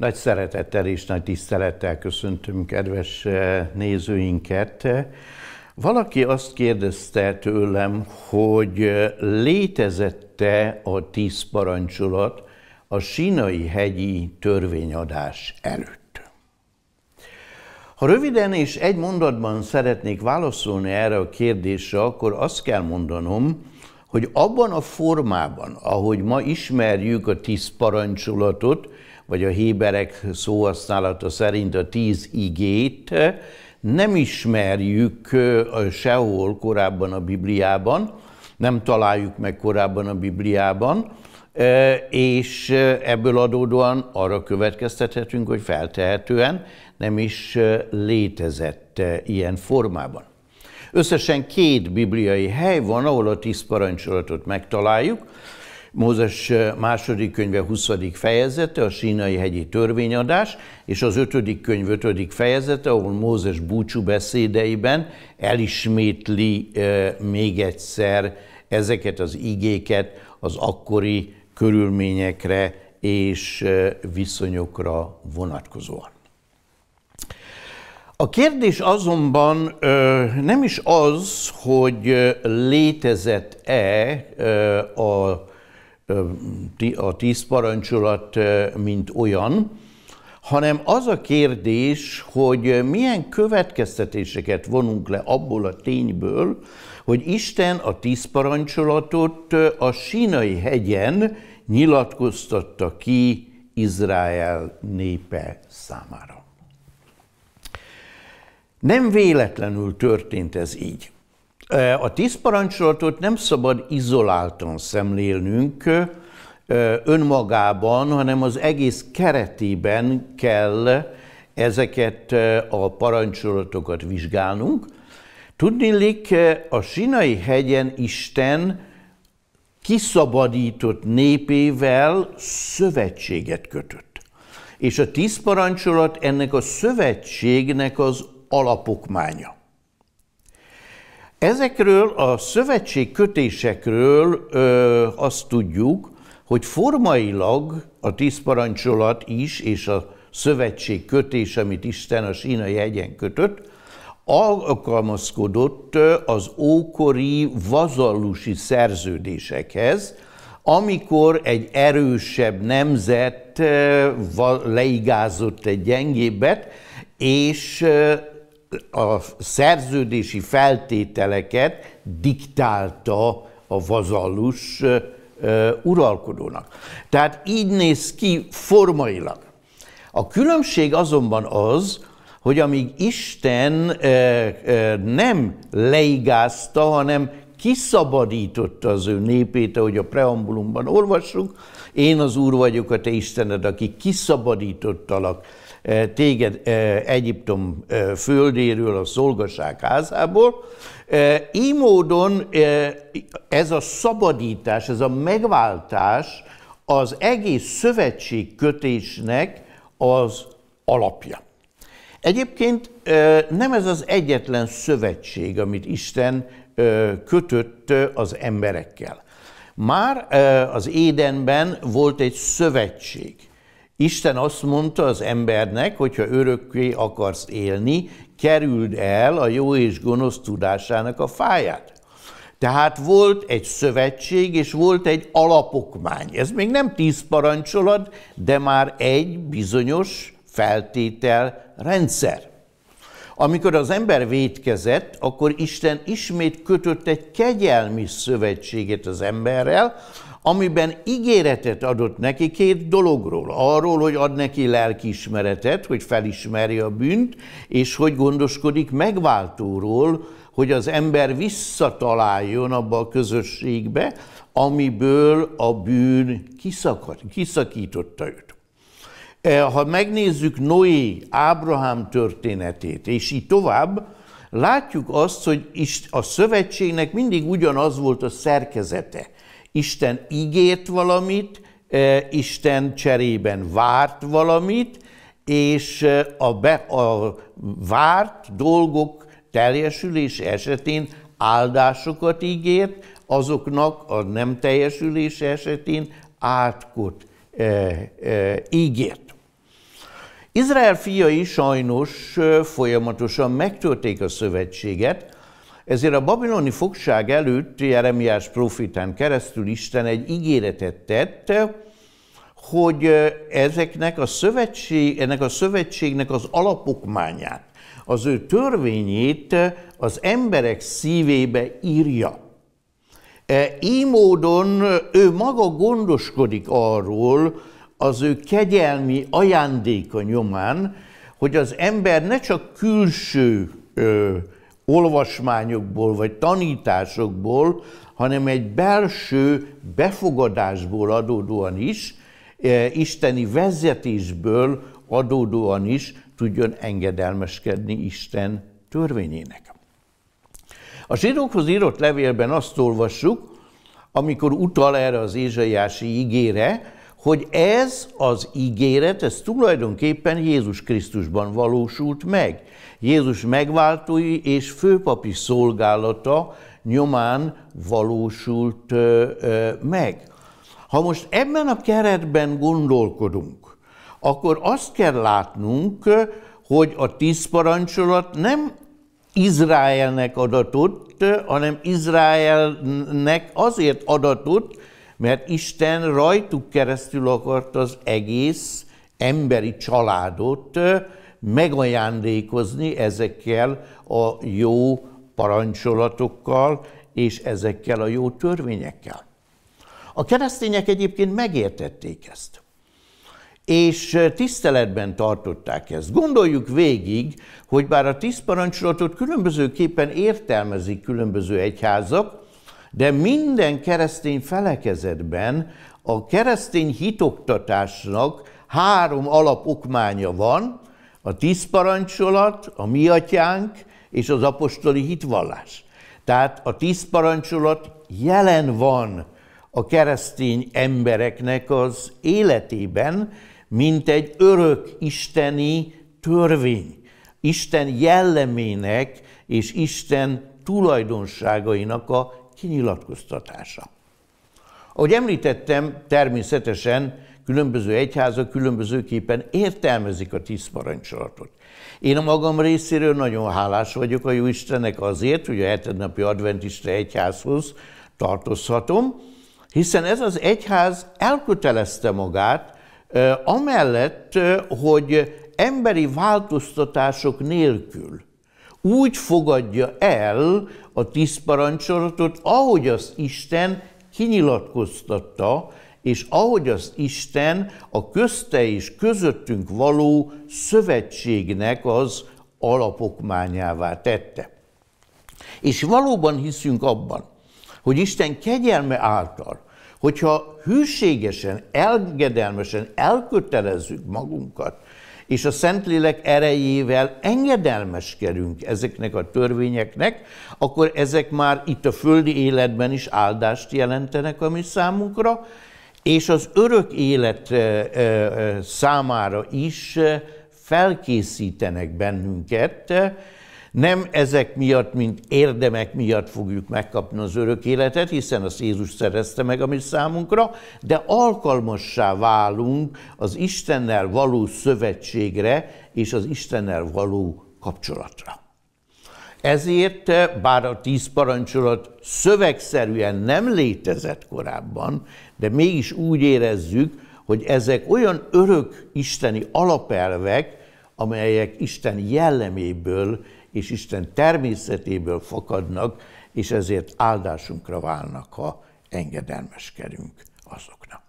Nagy szeretettel és nagy tisztelettel köszöntöm kedves eh, nézőinket. Valaki azt kérdezte tőlem, hogy eh, létezette a tíz parancsolat a sinai hegyi törvényadás előtt. Ha röviden és egy mondatban szeretnék válaszolni erre a kérdésre, akkor azt kell mondanom, hogy abban a formában, ahogy ma ismerjük a tíz parancsolatot, vagy a héberek szóhasználata szerint a tíz igét eh, nem ismerjük eh, sehol korábban a Bibliában, nem találjuk meg korábban a Bibliában, eh, és ebből adódóan arra következtethetünk, hogy feltehetően nem is létezett ilyen formában. Összesen két bibliai hely van, ahol a tíz parancsolatot megtaláljuk. Mózes második könyve 20. fejezete, a sínai hegyi törvényadás, és az ötödik könyv ötödik fejezete, ahol Mózes búcsú beszédeiben elismétli még egyszer ezeket az igéket az akkori körülményekre és viszonyokra vonatkozóan. A kérdés azonban nem is az, hogy létezett-e a a tíz parancsolat, mint olyan, hanem az a kérdés, hogy milyen következtetéseket vonunk le abból a tényből, hogy Isten a tíz parancsolatot a sínai hegyen nyilatkoztatta ki Izrael népe számára. Nem véletlenül történt ez így. A tízparancsolatot nem szabad izoláltan szemlélnünk önmagában, hanem az egész keretében kell ezeket a parancsolatokat vizsgálnunk. Tudnélik, a Sinai hegyen Isten kiszabadított népével szövetséget kötött. És a tíz parancsolat ennek a szövetségnek az alapokmánya. Ezekről a kötésekről ö, azt tudjuk, hogy formailag a tíz parancsolat is, és a szövetség kötés, amit Isten a sínai jegyen kötött, alkalmazkodott az ókori vazallusi szerződésekhez, amikor egy erősebb nemzet leigázott egy gyengébbet, és a szerződési feltételeket diktálta a vazallus uralkodónak. Tehát így néz ki formailag. A különbség azonban az, hogy amíg Isten nem leigázta, hanem kiszabadította az ő népét, ahogy a preambulumban olvassuk, én az Úr vagyok, a te Istened, aki kiszabadítottalak Eh, téged eh, Egyiptom eh, földéről, a szolgaság házából. Így módon ez a szabadítás, ez a megváltás az egész szövetség kötésnek az alapja. Egyébként nem ez az egyetlen szövetség, amit Isten kötött az emberekkel. Már az Édenben volt egy szövetség. Isten azt mondta az embernek, hogyha örökké akarsz élni, kerüld el a jó és gonosz tudásának a fáját. Tehát volt egy szövetség, és volt egy alapokmány. Ez még nem tíz parancsolat, de már egy bizonyos feltétel rendszer. Amikor az ember vétkezett, akkor Isten ismét kötött egy kegyelmi szövetséget az emberrel, amiben ígéretet adott neki két dologról. Arról, hogy ad neki lelkiismeretet, hogy felismerje a bűnt, és hogy gondoskodik megváltóról, hogy az ember visszataláljon abba a közösségbe, amiből a bűn kiszakad, kiszakította őt. E, ha megnézzük Noé, Ábrahám történetét, és így tovább, látjuk azt, hogy a szövetségnek mindig ugyanaz volt a szerkezete – Isten ígért valamit, Isten cserében várt valamit, és a, be, a várt dolgok teljesülés esetén áldásokat ígért, azoknak a nem teljesülés esetén átkot e, e, ígért. Izrael fiai sajnos folyamatosan megtörték a szövetséget, ezért a babiloni fogság előtt Jeremiás profitán keresztül Isten egy ígéretet tett, hogy ezeknek a szövetség, ennek a szövetségnek az alapokmányát, az ő törvényét az emberek szívébe írja. E, így módon ő maga gondoskodik arról, az ő kegyelmi ajándéka nyomán, hogy az ember ne csak külső ö, olvasmányokból vagy tanításokból, hanem egy belső befogadásból adódóan is, e, isteni vezetésből adódóan is tudjon engedelmeskedni Isten törvényének. A zsidókhoz írott levélben azt olvassuk, amikor utal erre az ézsaiási ígére, hogy ez az ígéret, ez tulajdonképpen Jézus Krisztusban valósult meg. Jézus megváltói és főpapi szolgálata nyomán valósult meg. Ha most ebben a keretben gondolkodunk, akkor azt kell látnunk, hogy a tíz parancsolat nem Izraelnek adatott, hanem Izraelnek azért adatott, mert Isten rajtuk keresztül akart az egész emberi családot megajándékozni ezekkel a jó parancsolatokkal és ezekkel a jó törvényekkel. A keresztények egyébként megértették ezt, és tiszteletben tartották ezt. Gondoljuk végig, hogy bár a tíz parancsolatot különbözőképpen értelmezik különböző egyházak, de minden keresztény felekezetben a keresztény hitoktatásnak három alapokmánya van, a tíz parancsolat, a mi atyánk és az apostoli hitvallás. Tehát a tíz parancsolat jelen van a keresztény embereknek az életében, mint egy örök isteni törvény, Isten jellemének és Isten tulajdonságainak a kinyilatkoztatása. Ahogy említettem, természetesen különböző egyházak különbözőképpen értelmezik a tíz parancsolatot. Én a magam részéről nagyon hálás vagyok a Jóistennek azért, hogy a hetednapi adventista egyházhoz tartozhatom, hiszen ez az egyház elkötelezte magát amellett, hogy emberi változtatások nélkül úgy fogadja el a tíz parancsolatot, ahogy az Isten kinyilatkoztatta, és ahogy az Isten a közte és közöttünk való szövetségnek az alapokmányává tette. És valóban hiszünk abban, hogy Isten kegyelme által, hogyha hűségesen, elgedelmesen elkötelezzük magunkat és a Szentlélek erejével engedelmeskedünk ezeknek a törvényeknek, akkor ezek már itt a földi életben is áldást jelentenek a mi számunkra, és az örök élet számára is felkészítenek bennünket, nem ezek miatt, mint érdemek miatt fogjuk megkapni az örök életet, hiszen az Jézus szerezte meg a mi számunkra, de alkalmassá válunk az Istennel való szövetségre és az Istennel való kapcsolatra. Ezért, bár a tíz parancsolat szövegszerűen nem létezett korábban, de mégis úgy érezzük, hogy ezek olyan örök isteni alapelvek, amelyek Isten jelleméből és Isten természetéből fakadnak, és ezért áldásunkra válnak, ha engedelmeskedünk azoknak.